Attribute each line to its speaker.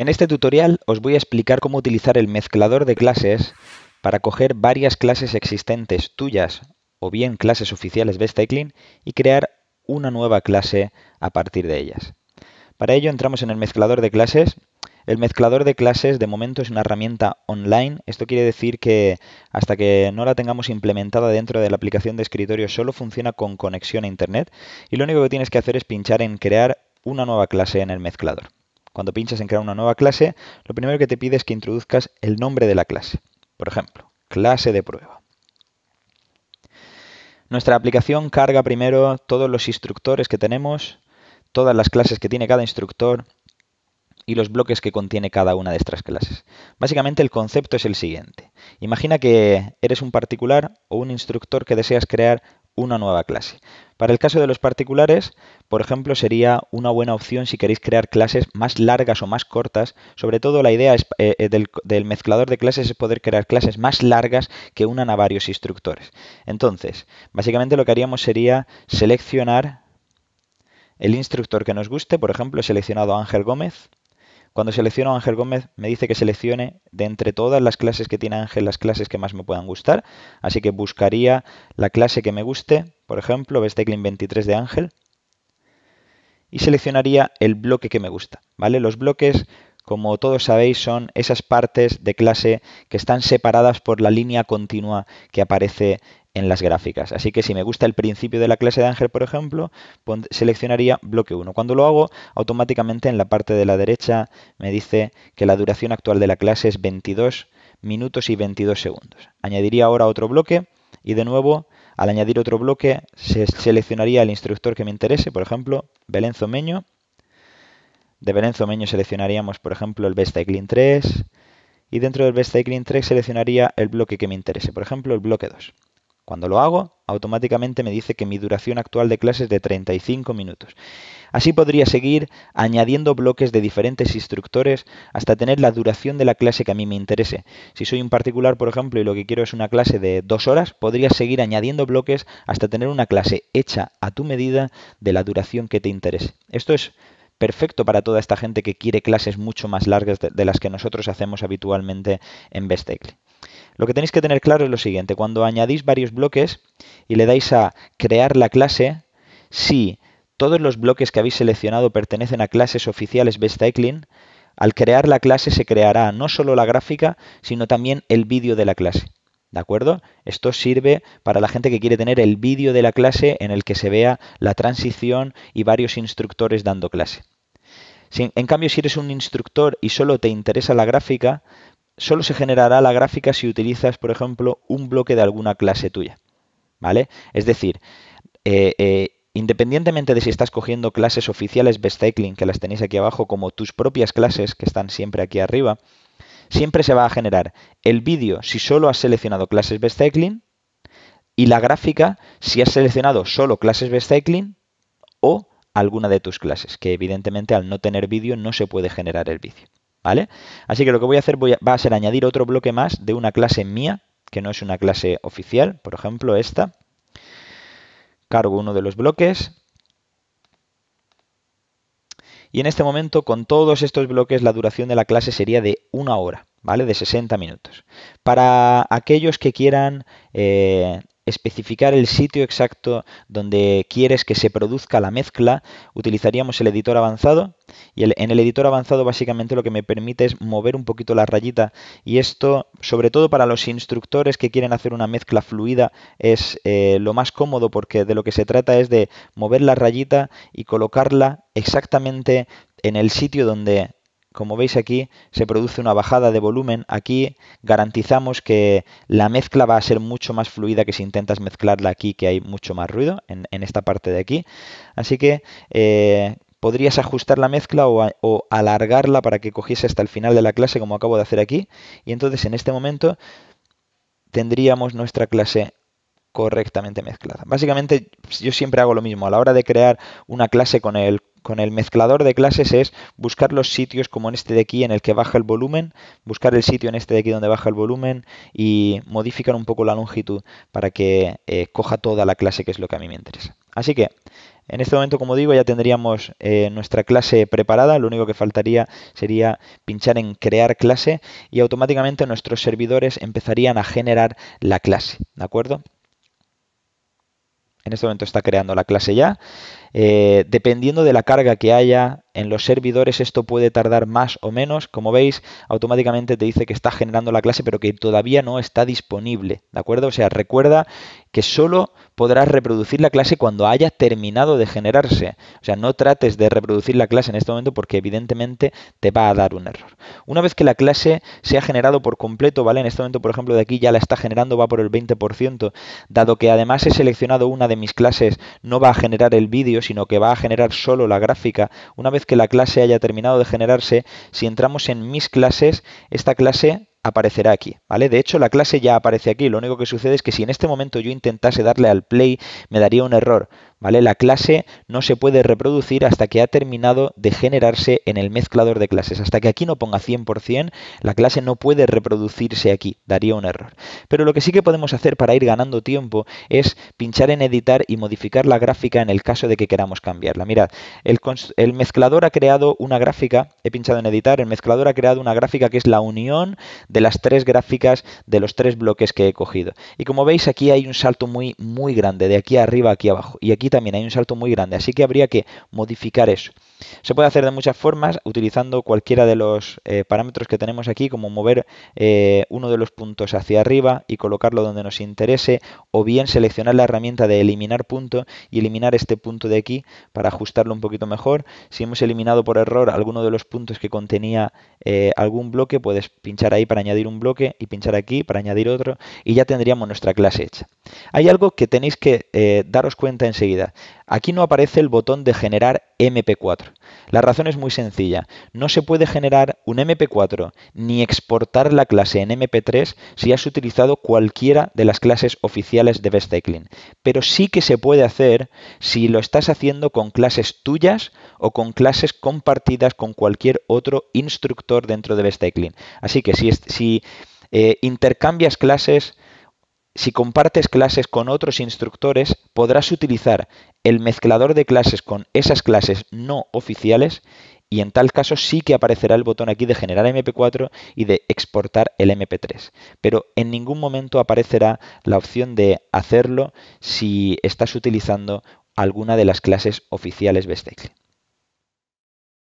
Speaker 1: En este tutorial os voy a explicar cómo utilizar el mezclador de clases para coger varias clases existentes tuyas o bien clases oficiales de este y crear una nueva clase a partir de ellas. Para ello entramos en el mezclador de clases. El mezclador de clases de momento es una herramienta online. Esto quiere decir que hasta que no la tengamos implementada dentro de la aplicación de escritorio solo funciona con conexión a Internet y lo único que tienes que hacer es pinchar en crear una nueva clase en el mezclador. Cuando pinchas en crear una nueva clase, lo primero que te pide es que introduzcas el nombre de la clase. Por ejemplo, clase de prueba. Nuestra aplicación carga primero todos los instructores que tenemos, todas las clases que tiene cada instructor y los bloques que contiene cada una de estas clases. Básicamente el concepto es el siguiente. Imagina que eres un particular o un instructor que deseas crear una nueva clase. Para el caso de los particulares, por ejemplo, sería una buena opción si queréis crear clases más largas o más cortas. Sobre todo la idea eh, eh, del, del, mezclador de clases es poder crear clases más largas que unan a varios instructores. Entonces, básicamente lo que haríamos sería seleccionar el instructor que nos guste. Por ejemplo, he seleccionado a Ángel Gómez. Cuando selecciono a Ángel Gómez me dice que seleccione de entre todas las clases que tiene Ángel las clases que más me puedan gustar. Así que buscaría la clase que me guste, por ejemplo, Besteclin 23 de Ángel. Y seleccionaría el bloque que me gusta. ¿vale? Los bloques como todos sabéis, son esas partes de clase que están separadas por la línea continua que aparece en las gráficas. Así que si me gusta el principio de la clase de Ángel, por ejemplo, seleccionaría bloque 1. Cuando lo hago, automáticamente en la parte de la derecha me dice que la duración actual de la clase es 22 minutos y 22 segundos. Añadiría ahora otro bloque y de nuevo, al añadir otro bloque, se seleccionaría el instructor que me interese, por ejemplo, Belén Zomeño, de Belenzo Meño seleccionaríamos, por ejemplo, el Best Cycling 3. Y dentro del Best Cycling 3 seleccionaría el bloque que me interese, por ejemplo, el bloque 2. Cuando lo hago, automáticamente me dice que mi duración actual de clase es de 35 minutos. Así podría seguir añadiendo bloques de diferentes instructores hasta tener la duración de la clase que a mí me interese. Si soy un particular, por ejemplo, y lo que quiero es una clase de dos horas, podría seguir añadiendo bloques hasta tener una clase hecha a tu medida de la duración que te interese. Esto es perfecto para toda esta gente que quiere clases mucho más largas de, las que nosotros hacemos habitualmente en Bestekli. Lo que tenéis que tener claro es lo siguiente, cuando añadís varios bloques y le dais a crear la clase, si todos los bloques que habéis seleccionado pertenecen a clases oficiales Bestekli, al crear la clase se creará no solo la gráfica, sino también el vídeo de la clase. ¿De acuerdo? Esto sirve para la gente que quiere tener el vídeo de la clase en el que se vea la transición y varios instructores dando clase. en cambio, si eres un instructor y solo te interesa la gráfica, solo se generará la gráfica si utilizas, por ejemplo, un bloque de alguna clase tuya. ¿Vale? Es decir, eh, eh, Independientemente de si estás cogiendo clases oficiales Best Cycling, que las tenéis aquí abajo, como tus propias clases, que están siempre aquí arriba, siempre se va a generar el vídeo si solo has seleccionado clases Best-Cycling y la gráfica si has seleccionado solo clases Best-Cycling o alguna de tus clases, que evidentemente al no tener vídeo no se puede generar el vídeo. ¿Vale? Así que lo que voy a hacer va a ser añadir otro bloque más de una clase mía, que no es una clase oficial, por ejemplo esta. Cargo uno de los bloques, y en este momento, con todos estos bloques, la duración de la clase sería de una hora, ¿vale? De 60 minutos. Para aquellos que quieran eh, especificar el sitio exacto donde quieres que se produzca la mezcla, utilizaríamos el editor avanzado. Y en el editor avanzado básicamente lo que me permite es mover un poquito la rayita. Y esto, sobre todo para los instructores que quieren hacer una mezcla fluida, es eh, lo más cómodo porque de lo que se trata es de mover la rayita y colocarla exactamente en el sitio donde como veis aquí, se produce una bajada de volumen. Aquí garantizamos que la mezcla va a ser mucho más fluida que si intentas mezclarla aquí, que hay mucho más ruido en, esta parte de aquí. Así que eh, podrías ajustar la mezcla o, o, alargarla para que cogiese hasta el final de la clase, como acabo de hacer aquí. Y entonces en este momento tendríamos nuestra clase correctamente mezclada. Básicamente yo siempre hago lo mismo. A la hora de crear una clase con el con el mezclador de clases es buscar los sitios como en este de aquí en el que baja el volumen, buscar el sitio en este de aquí donde baja el volumen y modificar un poco la longitud para que eh, coja toda la clase que es lo que a mí me interesa. Así que en este momento, como digo, ya tendríamos eh, nuestra clase preparada, lo único que faltaría sería pinchar en crear clase y automáticamente nuestros servidores empezarían a generar la clase, ¿de acuerdo? en este momento está creando la clase ya. Eh, dependiendo de la carga que haya en los servidores, esto puede tardar más o menos. Como veis, automáticamente te dice que está generando la clase, pero que todavía no está disponible. ¿De acuerdo? O sea, recuerda que solo podrás reproducir la clase cuando haya terminado de generarse. O sea, no trates de reproducir la clase en este momento porque evidentemente te va a dar un error. Una vez que la clase se ha generado por completo, ¿vale? En este momento, por ejemplo, de aquí ya la está generando, va por el 20%, dado que además he seleccionado una de mis clases, no va a generar el vídeo, sino que va a generar solo la gráfica. Una vez que la clase haya terminado de generarse, si entramos en mis clases, esta clase aparecerá aquí, ¿vale? De hecho, la clase ya aparece aquí, lo único que sucede es que si en este momento yo intentase darle al play, me daría un error, la clase no se puede reproducir hasta que ha terminado de generarse en el mezclador de clases. Hasta que aquí no ponga 100%, la clase no puede reproducirse aquí, daría un error. Pero lo que sí que podemos hacer para ir ganando tiempo es pinchar en editar y modificar la gráfica en el caso de que queramos cambiarla. Mirad, el, mezclador ha creado una gráfica, he pinchado en editar, el mezclador ha creado una gráfica que es la unión de las tres gráficas de los tres bloques que he cogido. Y como veis aquí hay un salto muy, muy grande, de aquí arriba a aquí abajo. Y aquí también hay un salto muy grande, así que habría que modificar eso. Se puede hacer de muchas formas, utilizando cualquiera de los eh, parámetros que tenemos aquí, como mover eh, uno de los puntos hacia arriba y colocarlo donde nos interese, o bien seleccionar la herramienta de eliminar punto y eliminar este punto de aquí para ajustarlo un poquito mejor. Si hemos eliminado por error alguno de los puntos que contenía eh, algún bloque, puedes pinchar ahí para añadir un bloque y pinchar aquí para añadir otro y ya tendríamos nuestra clase hecha. Hay algo que tenéis que daros cuenta enseguida. Aquí no aparece el botón de generar MP4. La razón es muy sencilla. No se puede generar un MP4 ni exportar la clase en MP3 si has utilizado cualquiera de las clases oficiales de Best Pero sí que se puede hacer si lo estás haciendo con clases tuyas o con clases compartidas con cualquier otro instructor dentro de Best Así que si, eh, intercambias clases si compartes clases con otros instructores, podrás utilizar el mezclador de clases con esas clases no oficiales y en tal caso sí que aparecerá el botón aquí de generar MP4 y de exportar el MP3. Pero en ningún momento aparecerá la opción de hacerlo si estás utilizando alguna de las clases oficiales Best